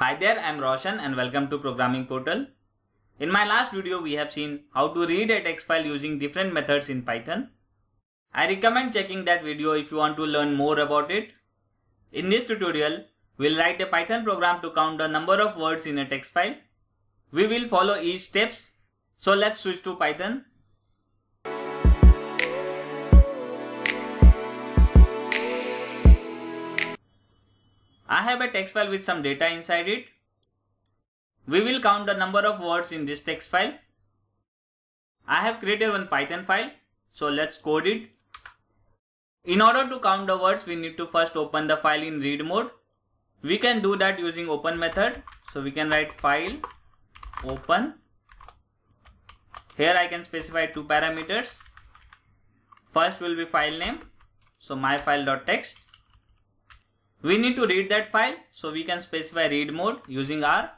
Hi there, I'm Roshan and welcome to Programming Portal. In my last video, we have seen how to read a text file using different methods in Python. I recommend checking that video if you want to learn more about it. In this tutorial, we'll write a Python program to count the number of words in a text file. We will follow each steps. So let's switch to Python I have a text file with some data inside it. We will count the number of words in this text file. I have created one Python file. So let's code it. In order to count the words, we need to first open the file in read mode. We can do that using open method. So we can write file open. Here I can specify two parameters. First will be file name. So my file.txt we need to read that file. So we can specify read mode using R.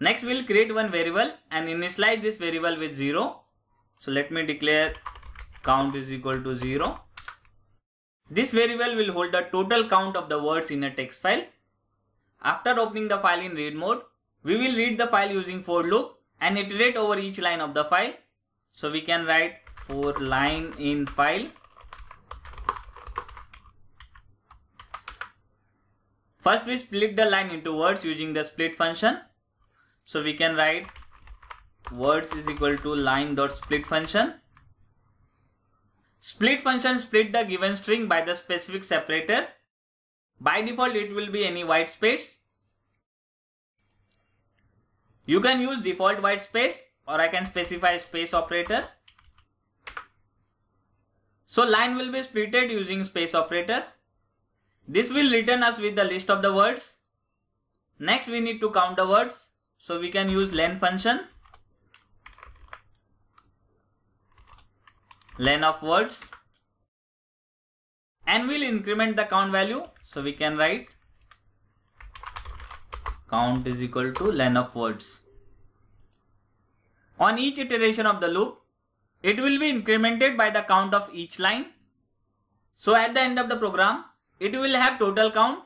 Next we'll create one variable and initialize this variable with 0. So let me declare count is equal to 0. This variable will hold the total count of the words in a text file. After opening the file in read mode, we will read the file using for loop and iterate over each line of the file. So we can write for line in file First we split the line into words using the split function. So we can write words is equal to line dot split function. Split function split the given string by the specific separator. By default it will be any white space. You can use default white space or I can specify space operator. So line will be splitted using space operator. This will return us with the list of the words. Next we need to count the words. So we can use len function. len of words. And we'll increment the count value. So we can write count is equal to len of words. On each iteration of the loop, it will be incremented by the count of each line. So at the end of the program, it will have total count.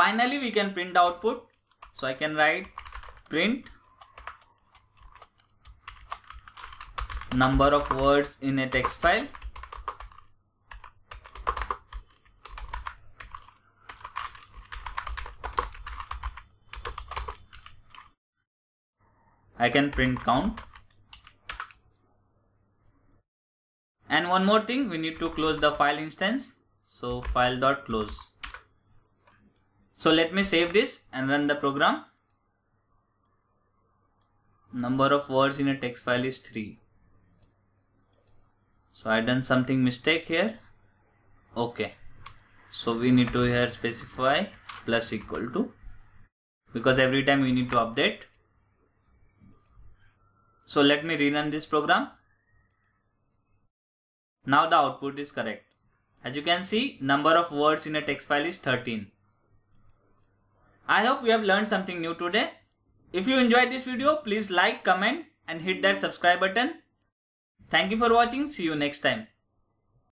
Finally, we can print the output. So I can write print number of words in a text file. I can print count. And one more thing, we need to close the file instance so file dot close so let me save this and run the program number of words in a text file is 3 so I done something mistake here okay so we need to here specify plus equal to because every time we need to update so let me rerun this program now the output is correct as you can see, number of words in a text file is 13. I hope you have learned something new today. If you enjoyed this video, please like, comment and hit that subscribe button. Thank you for watching. See you next time.